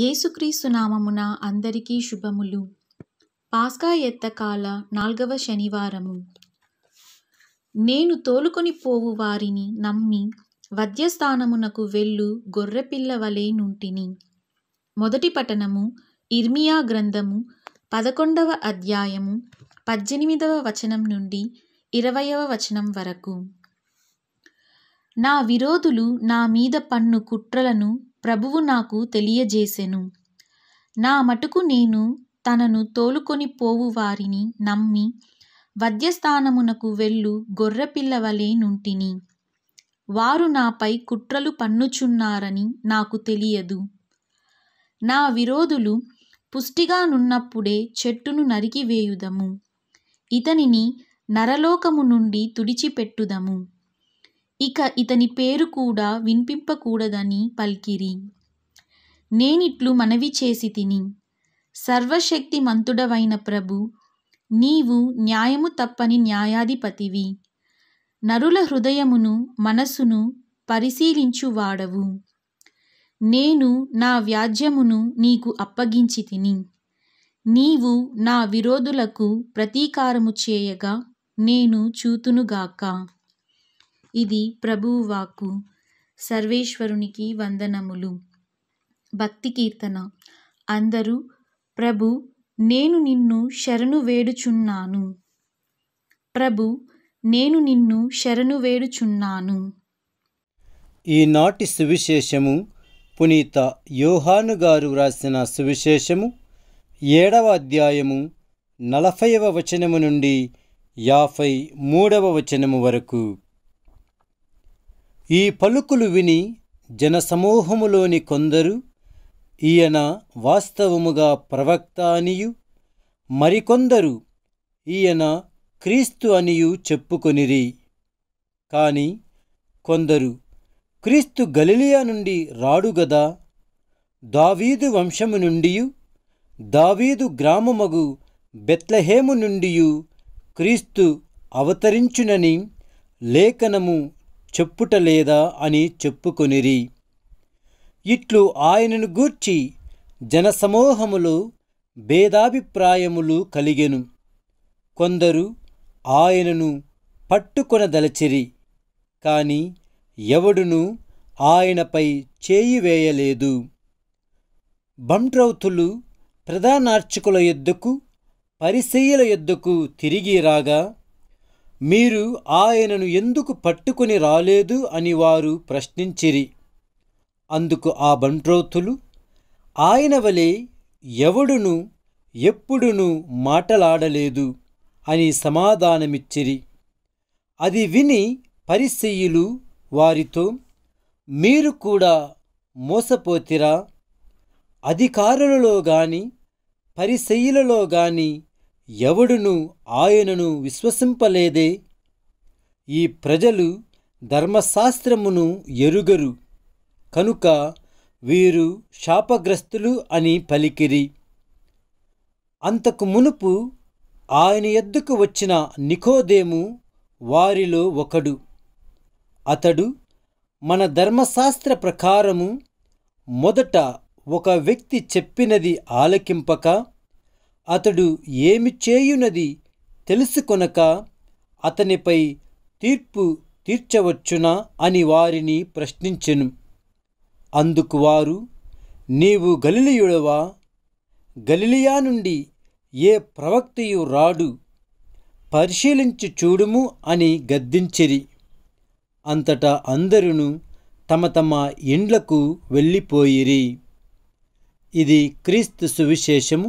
యేసుక్రీస్తు నామమున అందరికీ శుభములు పాస్కా ఎత్తకాల నాల్గవ శనివారము నేను తోలుకొని పోవు వారిని నమ్మి వద్యస్థానమునకు వెళ్ళు గొర్రెపిల్ల వలె నుంటిని మొదటి పఠనము ఇర్మియా గ్రంథము పదకొండవ అధ్యాయము పద్దెనిమిదవ వచనం నుండి ఇరవయవ వచనం వరకు నా విరోధులు నా మీద పన్ను కుట్రలను ప్రభువు నాకు తెలియజేసెను నా మటుకు నేను తనను తోలుకొని పోవు వారిని నమ్మి వద్యస్థానమునకు వెళ్ళు గొర్రెపిల్లవలే నుంటిని వారు నాపై కుట్రలు పన్నుచున్నారని నాకు తెలియదు నా విరోధులు పుష్టిగా నున్నప్పుడే చెట్టును నరికివేయుదము ఇతనిని నరలోకము నుండి తుడిచిపెట్టుదము ఇక ఇతని పేరు కూడా వినిపింపకూడదని పలికిరి నేనిట్లు మనవి చేసి తిని సర్వశక్తి మంతుడవైన ప్రభు నీవు న్యాయము తప్పని న్యాయాధిపతివి నరుల హృదయమును మనసును పరిశీలించువాడవు నేను నా వ్యాజ్యమును నీకు అప్పగించి తిని నీవు నా విరోధులకు ప్రతీకారము చేయగా నేను చూతునుగాక ఇది ప్రభువు సర్వేశ్వరునికి వందనములు భక్తి కీర్తన అందరూ ప్రభు నేను నిన్ను శరణు వేడుచున్నాను ప్రభు నేను నిన్ను శరణు వేడుచున్నాను ఈనాటి సువిశేషము పునీత యోహాను గారు వ్రాసిన సువిశేషము ఏడవ అధ్యాయము నలభైవ వచనము నుండి యాభై మూడవ వచనము వరకు ఈ పలుకులు విని జనసమూహములోని కొందరు ఈయన వాస్తవముగా ప్రవక్త అనియు మరికొందరు ఈయన క్రీస్తు అనియు చెప్పుకొనిరి కాని కొందరు క్రీస్తు గలిలియా నుండి రాడుగదా దావీదు వంశము నుండియు దావీదు గ్రామమగు బెత్లహేము నుండియు క్రీస్తు అవతరించునని లేఖనము చెప్పుట లేదా అని చెప్పుకొనిరి ఇట్లు ఆయనను గూర్చి జనసమూహములు భేదాభిప్రాయములు కలిగెను కొందరు ఆయనను పట్టుకొనదలచిరి కాని ఎవడును ఆయనపై చేయివేయలేదు బంట్రౌతులు ప్రధానార్చకుల ఎద్దుకు పరిశీయుల ఎద్దుకు తిరిగి రాగా మీరు ఆయనను ఎందుకు పట్టుకుని రాలేదు అని వారు ప్రశ్నించిరి అందుకు ఆ బంట్రోతులు ఆయన వలె ఎవడును ఎప్పుడును మాటలాడలేదు అని సమాధానమిచ్చిరి అది విని పరిశీయులు వారితో మీరు కూడా మోసపోతిరా అధికారులలో గాని పరిశీయులలో గాని ఎవడును ఆయనను విశ్వసింపలేదే ఈ ప్రజలు ధర్మశాస్త్రమును ఎరుగరు కనుక వీరు శాపగ్రస్తులు అని పలికిరి అంతకు మునుపు ఆయన ఎద్దుకు వచ్చిన నికోదేము వారిలో ఒకడు అతడు మన ధర్మశాస్త్ర ప్రకారము మొదట ఒక వ్యక్తి చెప్పినది ఆలకింపక అతడు ఏమి చేయునది తెలుసుకొనక అతనిపై తీర్పు తీర్చవచ్చునా అని వారిని ప్రశ్నించెను అందుకు వారు నీవు గలిలియుడవా గలిలియా నుండి ఏ ప్రవక్తయు రాడు పరిశీలించి చూడుము అని గద్దించిరి అంతటా అందరును తమ తమ ఇండ్లకు వెళ్ళిపోయిరి ఇది క్రీస్తు సువిశేషము